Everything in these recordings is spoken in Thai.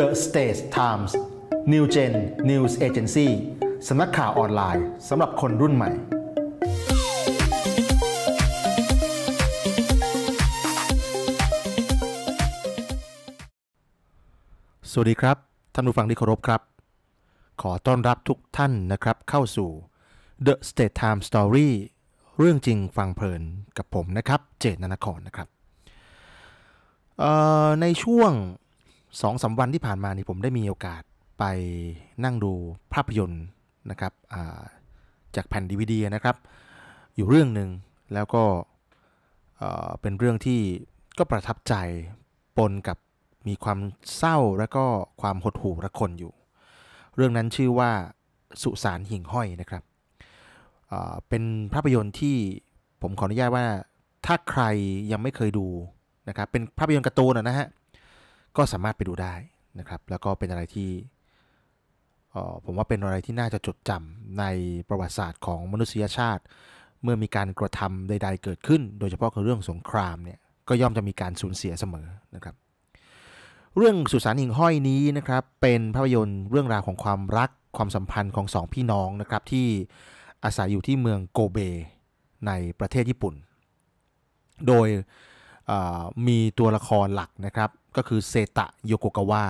The States Times New Gen News Agency สำนักข่าวออนไลน์สำหรับคนรุ่นใหม่ สวัสดีครับท่านผู้ฟังที่เคารพครับ ขอต้อนรับทุกท่านนะครับเข้าสู่ The State Time Story เรื่องจริงฟังเพลินกับผมนะครับ เจตนานครนะครับในช่วงสองสาวันที่ผ่านมานี่ผมได้มีโอกาสไปนั่งดูภาพยนตร์นะครับาจากแผ่นดีวดีนะครับอยู่เรื่องหนึ่งแล้วก็เป็นเรื่องที่ก็ประทับใจปนกับมีความเศร้าและก็ความหดหู่ระคนอยู่ เรื่องนั้นชื่อว่าสุสานหิ่งห้อยนะครับเป็นภาพยนตร์ที่ผมขออนุญาตว่าถ้าใครยังไม่เคยดูนะครับเป็นภาพยนตร์การ์ตูนนะฮะก็สามารถไปดูได้นะครับ แล้วก็เป็นอะไรที่ผมว่าเป็นอะไรที่น่าจะจดจำในประวัติศาสตร์ของมนุษยชาติ เมื่อมีการกระทำใด ๆ เกิดขึ้น โดยเฉพาะเรื่องสงครามเนี่ยก็ย่อมจะมีการสูญเสียเสมอนะครับ เรื่องสุสานหิ่งห้อยนี้นะครับ เป็นภาพยนตร์เรื่องราวของความรักความสัมพันธ์ของสองพี่น้องนะครับที่อาศัยอยู่ที่เมืองโกเบ ในประเทศญี่ปุ่น โดยมีตัวละครหลักนะครับก็คือเซตะโยโกกาวะ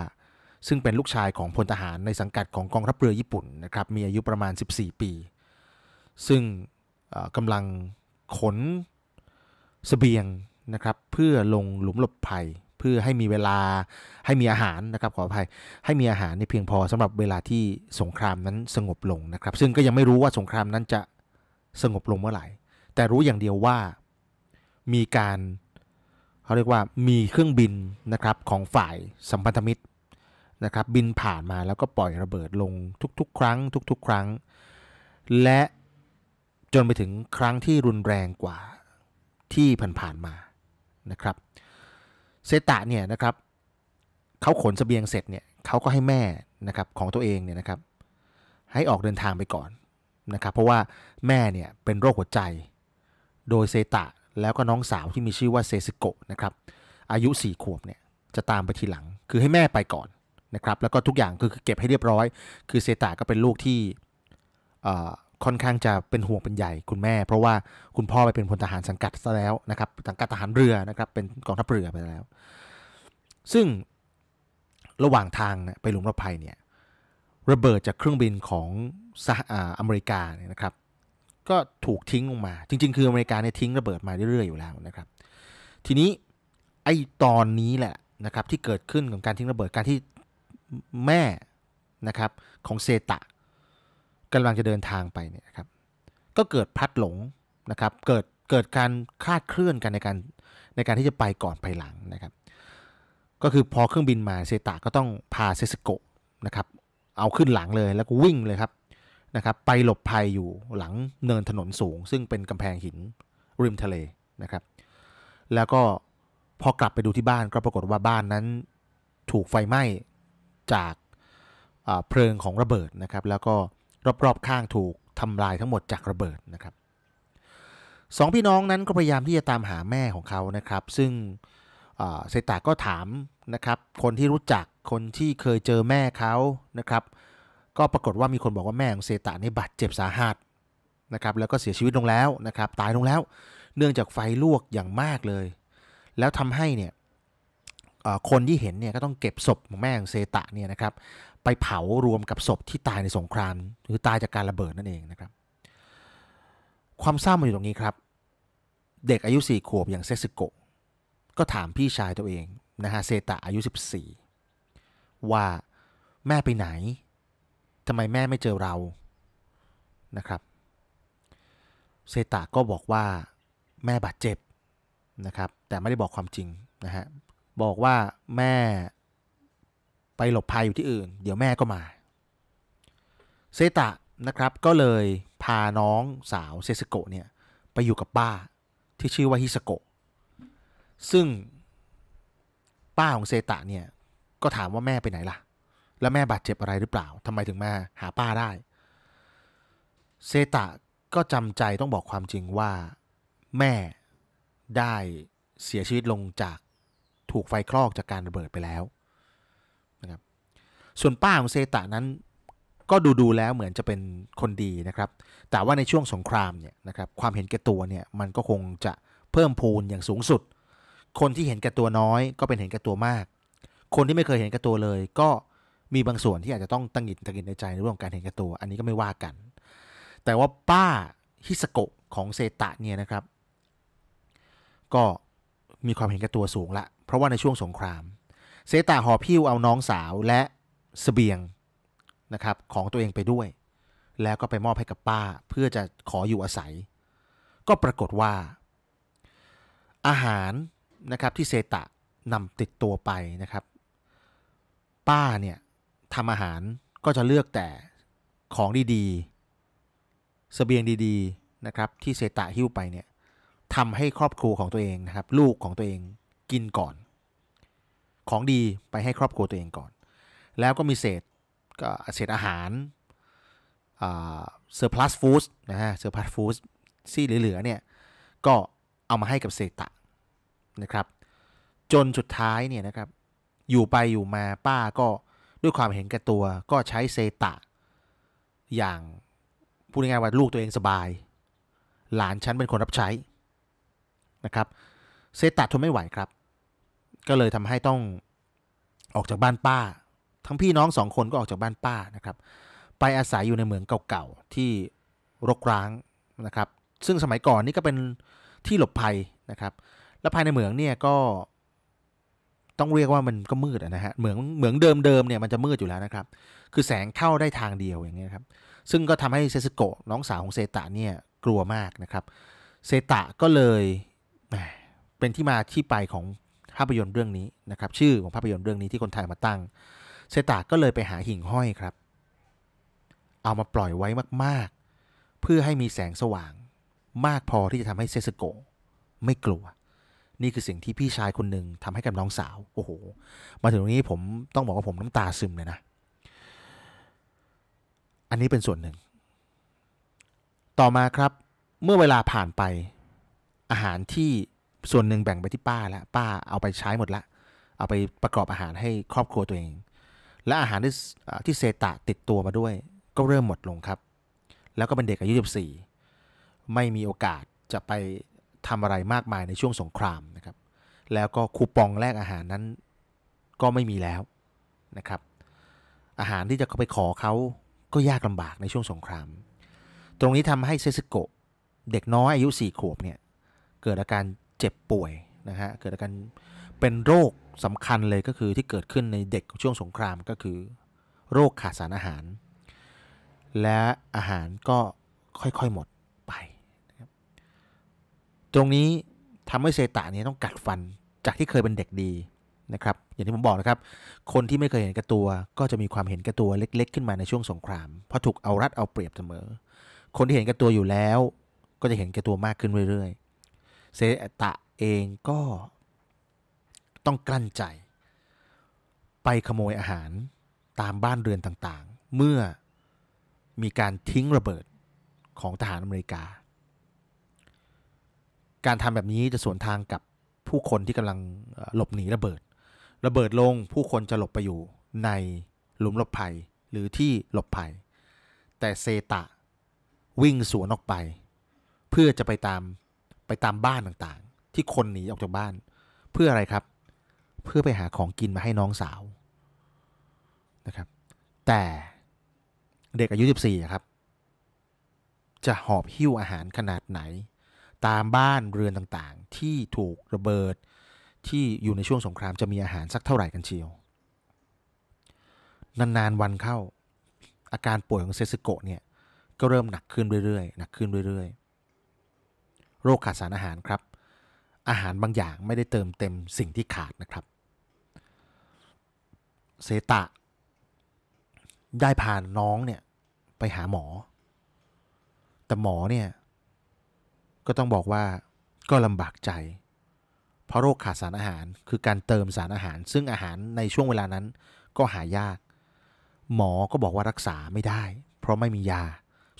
ซึ่งเป็นลูกชายของพลทหารในสังกัดของกองทัพเรือญี่ปุ่นนะครับมีอายุประมาณ 14 ปี ซึ่งกำลังขนสเสบียงนะครับเพื่อลงหลุมหลบภัย เพื่อให้มีเวลาให้มีอาหารนะครับขออภัยให้มีอาหารในเพียงพอสำหรับเวลาที่สงครามนั้นสงบลงนะครับ ซึ่งก็ยังไม่รู้ว่าสงครามนั้นจะสงบลงเมื่อไหร่ แต่รู้อย่างเดียวว่ามีการเขาเรียกว่ามีเครื่องบินนะครับของฝ่ายสัมพันธมิตรนะครับบินผ่านมาแล้วก็ปล่อยระเบิดลงทุกๆ ครั้งทุกๆครั้ง และจนไปถึงครั้งที่รุนแรงกว่าที่ผ่านๆมานะครับเซตะเนี่ยนะครับเขาขนสเสบียงเสร็จเนี่ยเขาก็ให้แม่นะครับของตัวเองเนี่ยนะครับให้ออกเดินทางไปก่อนนะครับเพราะว่าแม่เนี่ยเป็นโรคหัวใจโดยเซตะแล้วก็น้องสาวที่มีชื่อว่าเซซิโกะนะครับ อายุ 4 ขวบเนี่ยจะตามไปทีหลังคือให้แม่ไปก่อนนะครับแล้วก็ทุกอย่างคือเก็บให้เรียบร้อย คือเซตาก็เป็นลูกที่ค่อนข้างจะเป็นห่วงเป็นใหญ่คุณแม่ เพราะว่าคุณพ่อไปเป็นพลทหารสังกัดซะแล้วนะครับสังกัดทหารเรือนะครับเป็นกองทัพเรือไปแล้ว ซึ่งระหว่างทางไปหลุมระภัยเนี่ยระเบิดจากเครื่องบินของอเมริกาเนี่ยนะครับก็ถูกทิ้งลงมา จริงๆ คืออเมริกาเนี่ยทิ้งระเบิดมาเรื่อยๆ อยู่แล้วนะครับ ทีนี้ไอ้ตอนนี้แหละนะครับที่เกิดขึ้นของการทิ้งระเบิดการที่แม่นะครับของ เซตะกำลังจะเดินทางไปเนี่ยครับ ก็เกิดพลัดหลงนะครับ เกิดเกิดการคาดเคลื่อนกันในการในการที่จะไปก่อนไปหลังนะครับ ก็คือพอเครื่องบินมาเซตะก็ต้องพาเซสโกะนะครับเอาขึ้นหลังเลยแล้วก็วิ่งเลยครับนะครับไปหลบภัยอยู่หลังเนินถนนสูง ซึ่งเป็นกำแพงหินริมทะเลนะครับ แล้วก็พอกลับไปดูที่บ้านก็ปรากฏว่าบ้านนั้น ถูกไฟไหม้จากเพลิงของระเบิดนะครับ แล้วก็รอบๆ ข้างถูกทำลายทั้งหมดจากระเบิดนะครับสองพี่น้องนั้นก็พยายามที่จะตามหาแม่ของเขานะครับ ซึ่งเซตาก็ถามนะครับ คนที่รู้จักคนที่เคยเจอแม่เขานะครับก็ปรากฏว่ามีคนบอกว่าแม่ของเซตะนี่บาดเจ็บสาหัสนะครับแล้วก็เสียชีวิตลงแล้วนะครับตายลงแล้วเนื่องจากไฟลวกอย่างมากเลย แล้วทำให้เนี่ยคนที่เห็นเนี่ยก็ต้องเก็บศพของแม่ของเซตะเนี่ยนะครับไปเผารวมกับศพที่ตายในสงครามหรือตายจากการระเบิดนั่นเองนะครับ ความเศร้ามาอยู่ตรงนี้ครับเด็กอายุ4ขวบอย่างเซซึโกะก็ถามพี่ชายตัวเองนะฮะเซตะอายุ14ว่าแม่ไปไหนทำไม แม่ไม่เจอเรา นะครับ เซตาก็บอกว่าแม่บาดเจ็บนะครับแต่ไม่ได้บอกความจริงนะฮะบอกว่าแม่ไปหลบภัยอยู่ที่อื่น เดี๋ยวแม่ก็มา เซตะนะครับก็เลยพาน้องสาวเซสโกเนี่ยไปอยู่กับป้าที่ชื่อว่าฮิสโก ซึ่งป้าของ เซตะเนี่ยก็ถามว่าแม่ ไป ไหนล่ะแล้วแม่บาดเจ็บอะไรหรือเปล่า ทำไมถึงมาหาป้าได้เซตะก็จำใจต้องบอกความจริงว่าแม่ได้เสียชีวิตลงจากถูกไฟคลอกจากการระเบิดไปแล้วนะครับ ส่วนป้าของเซตะนั้นก็ดูดูแล้วเหมือนจะเป็นคนดีนะครับ แต่ว่าในช่วงสงครามเนี่ยนะครับความเห็นแก่ตัวเนี่ย มันก็คงจะเพิ่มพูนอย่างสูงสุด คนที่เห็นแก่ตัวน้อยก็เป็นเห็นแก่ตัวมาก คนที่ไม่เคยเห็นแก่ตัวเลยก็มีบางส่วนที่อาจจะต้องตังหิดตังหิดในใจในเรื่องของการเห็นแก่ตัว อันนี้ก็ไม่ว่ากัน แต่ว่าป้าฮิสโกะของเซตะเนี่ยนะครับ ก็มีความเห็นแก่ตัวสูงละ เพราะว่าในช่วงสงครามเซตะหอบพิ้วเอาน้องสาวและสเสบียงนะครับ ของตัวเองไปด้วย แล้วก็ไปมอบให้กับป้า เพื่อจะขออยู่อาศัย ก็ปรากฏว่าอาหารนะครับที่เซตะนำติดตัวไปนะครับ ป้าเนี่ยทำอาหารก็จะเลือกแต่ของดีๆสเสบียงดีๆนะครับที่เซตะหิ้วไปเนี่ยทำให้ครอบครัวของตัวเองนะครับลูกของตัวเองกินก่อน ของดีไปให้ครอบครัวตัวเองก่อน แล้วก็มีเศษก็เศษอาหารเซอร์พลัสฟู้ดนะฮะเซอร์พลัสฟู้ดที่เหลือๆเนี่ยก็เอามาให้กับเซตะนะครับ จนสุดท้ายเนี่ยนะครับอยู่ไปอยู่มาป้าก็ด้วยความเห็นแก่ตัวก็ใช้เซตะ อย่างพูดง่ายๆว่าลูกตัวเองสบาย หลานฉันเป็นคนรับใช้นะครับเซตะทนไม่ไหวครับ ก็เลยทำให้ต้องออกจากบ้านป้า ทั้งพี่น้องสองคนก็ออกจากบ้านป้านะครับไปอาศัยอยู่ในเหมืองเก่าๆที่รกร้างนะครับ ซึ่งสมัยก่อนนี่ก็เป็นที่หลบภัยนะครับ และภายในเหมืองเนี่ยก็ต้องเรียกว่ามันก็มืดนะฮะเหมืองเหมืองเดิมเดิมเนี่ยมันจะมืดอยู่แล้วนะครับ คือแสงเข้าได้ทางเดียวอย่างเงี้ยครับ ซึ่งก็ทำให้เซสโกะน้องสาวของเซตะเนี่ยกลัวมากนะครับ เซตะก็เลยเป็นที่มาที่ไปของภาพยนตร์เรื่องนี้นะครับ ชื่อของภาพยนตร์เรื่องนี้ที่คนไทยมาตั้งเซตะก็เลยไปหาหิ่งห้อยครับ เอามาปล่อยไว้มาก ๆ เพื่อให้มีแสงสว่างมากพอที่จะทำให้เซสโกะไม่กลัวนี่คือสิ่งที่พี่ชายคนหนึ่งทำให้กับน้องสาวโอ้โหมาถึงตรงนี้ผมต้องบอกว่าผมน้ำตาซึมเลยนะ อันนี้เป็นส่วนหนึ่ง ต่อมาครับเมื่อเวลาผ่านไปอาหารที่ส่วนหนึ่งแบ่งไปที่ป้าแล้วป้าเอาไปใช้หมดละเอาไปประกอบอาหารให้ครอบครัวตัวเอง และอาหารที่ที่เซตะติดตัวมาด้วย ก็เริ่มหมดลงครับ แล้วก็เป็นเด็กอายุ14ไม่มีโอกาสจะไปทำอะไรมากมายในช่วงสงครามนะครับ แล้วก็คูปองแลกอาหารนั้นก็ไม่มีแล้ว นะครับ อาหารที่จะไปขอเขาก็ยากลำบากในช่วงสงคราม ตรงนี้ทำให้เซซึโกะเด็กน้อยอายุ 4ขวบเนี่ยเกิดอาการเจ็บป่วยนะฮะ เกิดอาการเป็นโรคสำคัญเลยก็คือที่เกิดขึ้นในเด็กช่วงสงคราม ก็คือ โรคขาดสารอาหาร และอาหารก็ค่อยๆหมดตรงนี้ทำให้เซตะเนี่ยต้องกัดฟันจากที่เคยเป็นเด็กดีนะครับอย่างที่ผมบอกนะครับ คนที่ไม่เคยเห็นกระตัวก็จะมีความเห็นกระตัวเล็กๆขึ้นมาในช่วงสงครามเพราะถูกเอารัดเอาเปรียบเสมอ คนที่เห็นกระตัวอยู่แล้วก็จะเห็นกระตัวมากขึ้นเรื่อยๆเซตะเองก็ต้องกลั้นใจไปขโมยอาหารตามบ้านเรือนต่างๆ เมื่อมีการทิ้งระเบิดของทหารอเมริกาการทำแบบนี้จะสวนทางกับผู้คนที่กำลังหลบหนีระเบิด ระเบิดลงผู้คนจะหลบไปอยู่ในหลุมหลบภัย หรือที่หลบภัย แต่เซตะ วิ่งสวนออกไป เพื่อจะไปตาม ไปตามบ้านต่างๆ ที่คนหนีออกจากบ้านเพื่ออะไรครับ เพื่อไปหาของกินมาให้น้องสาวนะครับ แต่เด็กอายุ 14 ครับ จะหอบหิ้วอาหารขนาดไหนตามบ้านเรือนต่างๆ ที่ถูกระเบิดที่อยู่ในช่วงสงครามจะมีอาหารสักเท่าไหร่กันเชียว นาน ๆ วันเข้าอาการป่วยของเซซิโกะเนี่ยก็เริ่มหนักขึ้นเรื่อยๆหนักขึ้นเรื่อยๆ โรคขาดสารอาหารครับ อาหารบางอย่างไม่ได้เติมเต็มสิ่งที่ขาดนะครับเซตะ ได้พาน้องเนี่ยไปหาหมอ แต่หมอเนี่ยก็ต้องบอกว่าก็ลำบากใจ เพราะโรคขาดสารอาหาร คือการเติมสารอาหาร ซึ่งอาหารในช่วงเวลานั้นก็หายาก หมอก็บอกว่ารักษาไม่ได้เพราะไม่มียา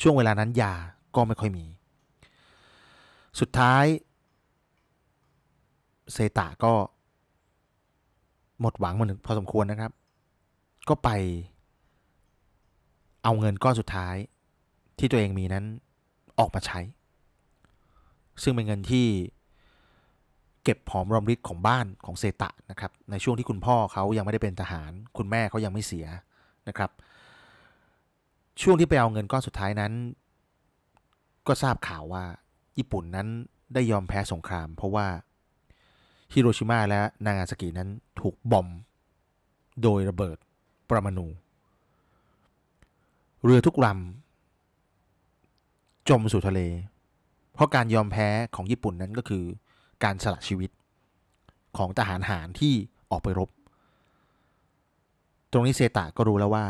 ช่วงเวลานั้นยาก็ไม่ค่อยมี สุดท้ายเซตาก็หมดหวังมาึงพอสมควรนะครับ ก็ไปเอาเงินก้อนสุดท้ายที่ตัวเองมีนั้นออกมาใช้ซึ่งเป็นเงินที่เก็บหอมรอมริบของบ้านของเซตะนะครับในช่วงที่คุณพ่อเขายังไม่ได้เป็นทหารคุณแม่เขายังไม่เสียนะครับ ช่วงที่ไปเอาเงินก้อนสุดท้ายนั้น ก็ทราบข่าวว่าญี่ปุ่นนั้นได้ยอมแพ้สงครามเพราะว่าฮิโรชิมาและนางาซากินั้นถูกบอมโดยระเบิดปรมาณูเรือทุกลำจมสู่ทะเลเพราะการยอมแพ้ของญี่ปุ่นนั้นก็คือการสละชีวิตของทหารหารที่ออกไปรบ ตรงนี้เซตะก็รู้แล้วว่า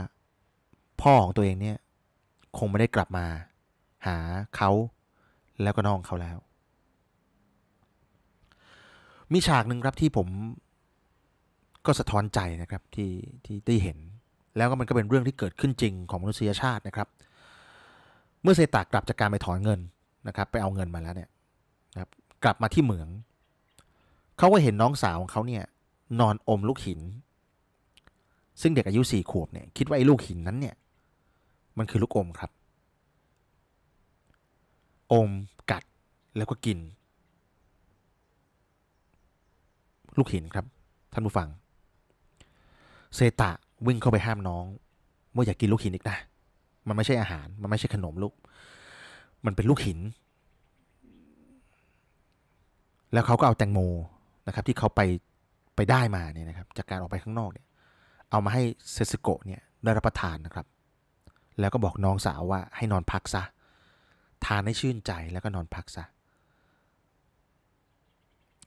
พ่อของตัวเองเนี่ยคงไม่ได้กลับมาหาเขาแล้วก็น้องเขาแล้ว มีฉากหนึ่งครับที่ผมก็สะท้อนใจนะครับที่ที่ได้เห็นแล้วก็มันก็เป็นเรื่องที่เกิดขึ้นจริงของมนุษยชาตินะครับ เมื่อเซตากลับจากการไปถอนเงินนะครับ ไปเอาเงินมาแล้วเนี่ยนะครับ กลับมาที่เหมือง เขาก็เห็นน้องสาวของเขาเนี่ยนอนอมลูกหิน ซึ่งเด็กอายุสี่ขวบเนี่ยคิดว่าไอ้ลูกหินนั้นเนี่ยมันคือลูกอมครับ อมกัดแล้วก็กิน ลูกหินครับ ท่านผู้ฟังเซตะวิ่งเข้าไปห้ามน้อง ว่าอย่ากกินลูกหินอีกนะมันไม่ใช่อาหารมันไม่ใช่ขนมลูกมันเป็นลูกหิน แล้วเขาก็เอาแตงโมนะครับที่เขาไปไปได้มาเนี่ยนะครับจากการออกไปข้างนอกเนี่ยเอามาให้เซซึโกะเนี่ยได้รับประทานนะครับ แล้วก็บอกน้องสาวว่าให้นอนพักซะ ทานให้ชื่นใจแล้วก็นอนพักซะ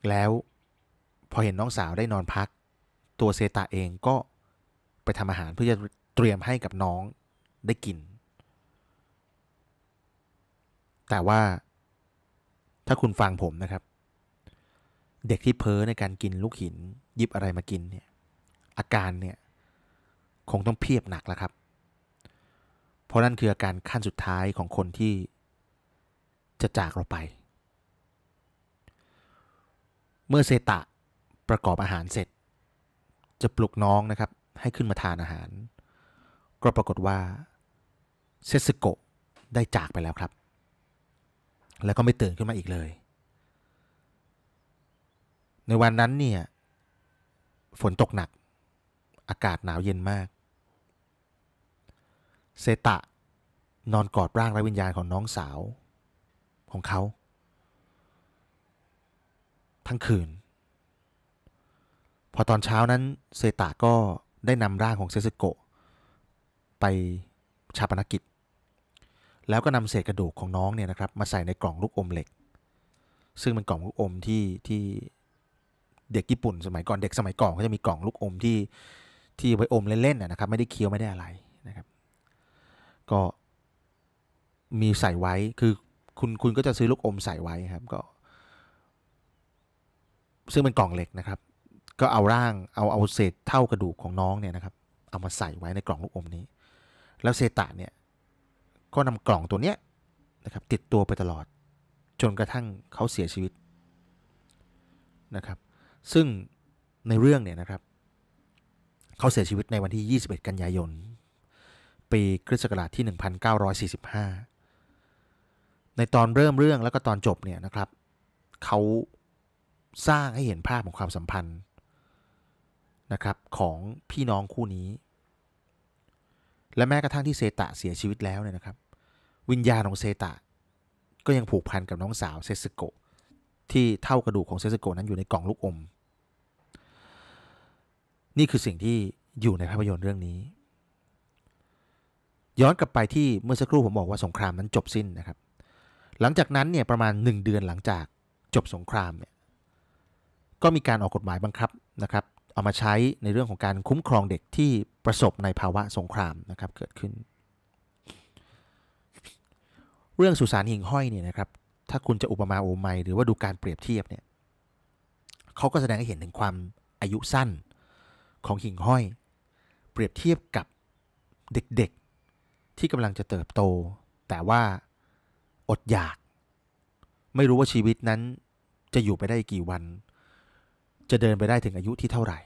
แล้วพอเห็นน้องสาวได้นอนพัก ตัวเซตาเองก็ไปทำอาหารเพื่อจะเตรียมให้กับน้องได้กินแต่ว่าถ้าคุณฟังผมนะครับ เด็กที่เพ้อในการกินลูกหินยิบอะไรมากินเนี่ยอาการเนี่ย คงต้องเพียบหนักแล้วครับ เพราะนั่นคืออาการขั้นสุดท้ายของคนที่จะจากเราไป เมื่อเซตะ ประกอบอาหารเสร็จ จะปลุกน้องนะครับให้ขึ้นมาทานอาหาร ก็ปรากฏว่า เซสโกได้จากไปแล้วครับแล้วก็ไม่ตื่นขึ้นมาอีกเลย ในวันนั้นเนี่ย ฝนตกหนักอากาศหนาวเย็นมาก เซตะนอนกอดร่างไร้วิญญาณของน้องสาวของเขา ทั้งคืน พอตอนเช้านั้น เซตะก็ได้นำร่างของเซซุโกะ ไปชาปนกิจแล้วก็นำเศษกระดูกของน้องเนี่ยนะครับ มาใส่ในกล่องลูกอมเหล็ก ซึ่งเป็นกล่องลูกอมที่ที่เด็กญี่ปุ่นสมัยก่อนเด็กสมัยก่อนเขาจะมีกล่องลูกอมที่ที่ไว้อมเล่นๆนะครับ ไม่ได้เคี้ยวไม่ได้อะไรนะครับ ก็มีใส่ไว้คือคุณคุณก็จะซื้อลูกอมใส่ไว้ครับก็ ซึ่งเป็นกล่องเหล็กนะครับ ก็เอาร่างเอาเอาเศษเท่ากระดูกของน้องเนี่ยนะครับ เอามาใส่ไว้ในกล่องลูกอมนี้ แล้วเซตะเนี่ยก็นำกล่องตัวเนี้ยนะครับติดตัวไปตลอดจนกระทั่งเขาเสียชีวิตนะครับซึ่งในเรื่องเนี่ยนะครับ เขาเสียชีวิตในวันที่ 21 กันยายน ปีคริสต์ศักราชที่ 1945 ในตอนเริ่มเรื่องแล้วก็ตอนจบเนี่ยนะครับ เขาสร้างให้เห็นภาพของความสัมพันธ์นะครับของพี่น้องคู่นี้และแม้กระทั่งที่เซตะเสียชีวิตแล้วเนี่ยนะครับ วิญญาณของเซตะ ก็ยังผูกพันกับน้องสาวเซสโกที่เท่ากระดูกของเซสโกนั้นอยู่ในกล่องลูกอมนี่คือสิ่งที่อยู่ในภาพยนตร์เรื่องนี้ ย้อนกลับไปที่เมื่อสักครู่ ผมบอกว่าสงครามนั้นจบสิ้นนะครับ หลังจากนั้นเนี่ย ประมาณ 1 เดือนหลังจากจบสงครามเนี่ยก็มีการออกกฎหมายบังคับนะครับเอามาใช้ในเรื่องของการคุ้มครองเด็กที่ประสบในภาวะสงครามนะครับเกิดขึ้น เรื่องสุสานหิ่งห้อยเนี่ยนะครับถ้าคุณจะอุปมาอุปไมยหรือว่าดูการเปรียบเทียบเนี่ยเขาก็แสดงให้เห็นถึงความอายุสั้นของหิ่งห้อย เปรียบเทียบกับเด็กๆที่กำลังจะเติบโต แต่ว่าอดอยาก ไม่รู้ว่าชีวิตนั้นจะอยู่ไปได้กี่วันจะเดินไปได้ถึงอายุที่เท่าไหร่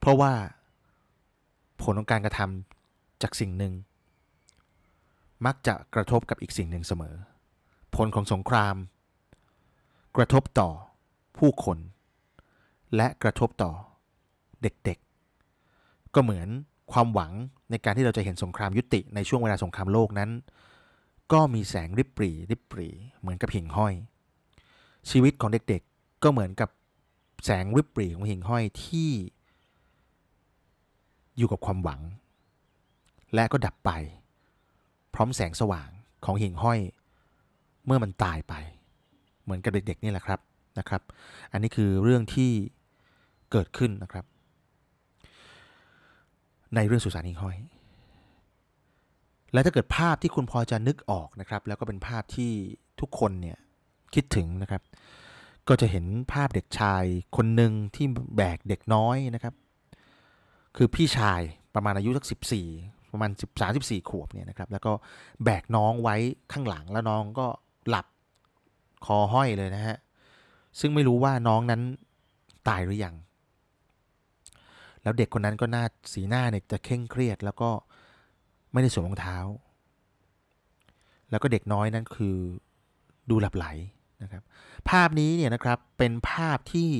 เพราะว่าผลของการกระทำจากสิ่งหนึ่ง มักจะกระทบกับอีกสิ่งหนึ่งเสมอ ผลของสงคราม กระทบต่อผู้คน และกระทบต่อเด็กๆ ก็เหมือนความหวังในการที่เราจะเห็นสงครามยุติในช่วงเวลาสงครามโลกนั้น ก็มีแสงริบหรี่ริบหรี่เหมือนกับหิ่งห้อย ชีวิตของเด็กๆ ก็เหมือนกับแสงริบหรี่ของหิ่งห้อยที่อยู่กับความหวัง และก็ดับไป พร้อมแสงสว่างของหิ่งห้อยเมื่อมันตายไป เหมือนกับเด็กๆ นี่แหละครับนะครับ อันนี้คือเรื่องที่เกิดขึ้นนะครับ ในเรื่องสุสานหิ่งห้อย และถ้าเกิดภาพที่คุณพอจะนึกออกนะครับ แล้วก็เป็นภาพที่ทุกคนเนี่ยคิดถึงนะครับ ก็จะเห็นภาพเด็กชายคนหนึ่งที่แบกเด็กน้อยนะครับคือพี่ชายประมาณอายุสักสิบสี่ประมาณสิบสามสิบสี่ขวบเนี่ยนะครับแล้วก็แบกน้องไว้ข้างหลังแล้วน้องก็หลับคอห้อยเลยนะฮะซึ่งไม่รู้ว่าน้องนั้นตายหรือยังแล้วเด็กคนนั้นก็น่าสีหน้าเนี่ยจะเคร่งเครียด แล้วก็ไม่ได้สวมรองเท้า แล้วก็เด็กน้อยนั้นคือดูหลับไหลนะครับภาพนี้เนี่ยนะครับเป็นภาพที่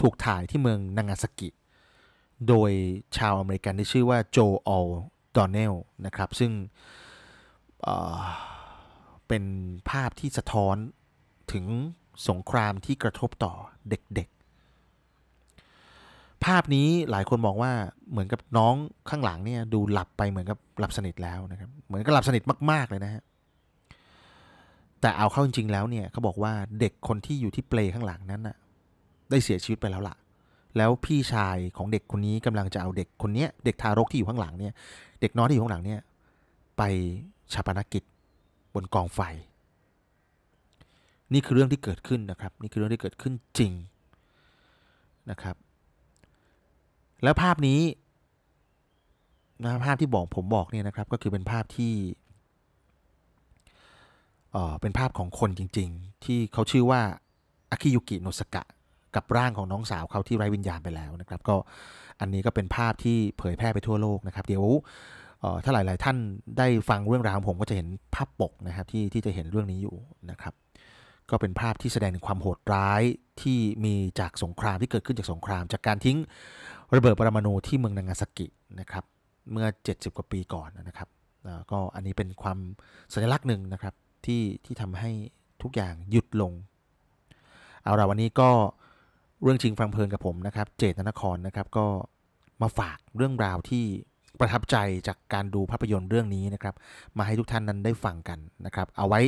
ถูกถ่ายที่เมืองนางาซากิโดยชาวอเมริกันที่ชื่อว่า โจออล ดอนเนลนะครับ ซึ่งเเป็นภาพที่สะท้อนถึงสงครามที่กระทบต่อเด็กๆ ภาพนี้หลายคนมองว่าเหมือนกับน้องข้างหลังเนี่ยดูหลับไปเหมือนกับหลับสนิท แล้วนะครับเหมือนกับหลับสนิทมากๆเลยนะฮะแต่เอาเข้าจริงๆแล้วเนี่ยเขาบอกว่าเด็กคนที่อยู่ที่เปลข้างหลังนั้นน่ะได้เสียชีวิต ไปแล้วละ่ะแล้วพี่ชายของเด็กคนนี้กำลังจะเอาเด็กคนเนี้ยเด็กทารกที่อยู่ข้างหลังเนี่ยเด็กน้อยที่อยู่ข้างหลังเนี่ยไปชาปนกิจบนกองไฟ นี่คือเรื่องที่เกิดขึ้นนะครับ นี่คือเรื่องที่เกิดขึ้นจริงนะครับ แล้วภาพนี้นะภาพที่บอกผมบอกเนี่ยนะครับก็คือเป็นภาพที่เออเป็นภาพของคนจริง ๆ ที่เขาชื่อว่าอากิยุกิโนสกะับร่างของน้องสาวเขาที่ไร้วิญญาณไปแล้วนะครับ ก็อันนี้ก็เป็นภาพที่เผยแพร่ไปทั่วโลกนะครับเดี๋ยวถ้าหลายๆ ท่านได้ฟังเรื่องราวผมก็จะเห็นภาพปกนะครับที่ที่จะเห็นเรื่องนี้อยู่นะครับ ก็เป็นภาพที่แสดงถึงความโหดร้ายที่มีจากสงครามที่เกิดขึ้นจากสงคราม จากการทิ้งระเบิดปรมาณูที่เมืองนางาซากินะครับเมื่อ 70 กว่าปีก่อนนะครับก็อันนี้เป็นความสัญลักษณ์หนึ่งนะครับที่ที่ทำให้ทุกอย่างหยุดลงเอาละวันนี้ก็เรื่องจริงฟังเพลินกับผมนะครับ เจตนครนะครับก็มาฝากเรื่องราวที่ประทับใจจากการดูภาพยนตร์เรื่องนี้นะครับมาให้ทุกท่านนั้นได้ฟังกันนะครับเอาไว้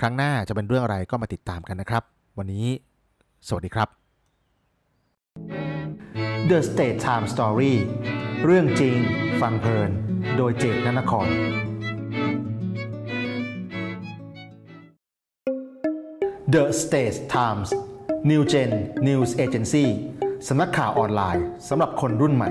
ครั้งหน้าจะเป็นเรื่องอะไรก็มาติดตามกันนะครับ วันนี้สวัสดีครับ The State Time Story เรื่องจริงฟังเพลินโดยเจตนนคร The State Times New Gen News Agency สำนักข่าวออนไลน์ สำหรับคนรุ่นใหม่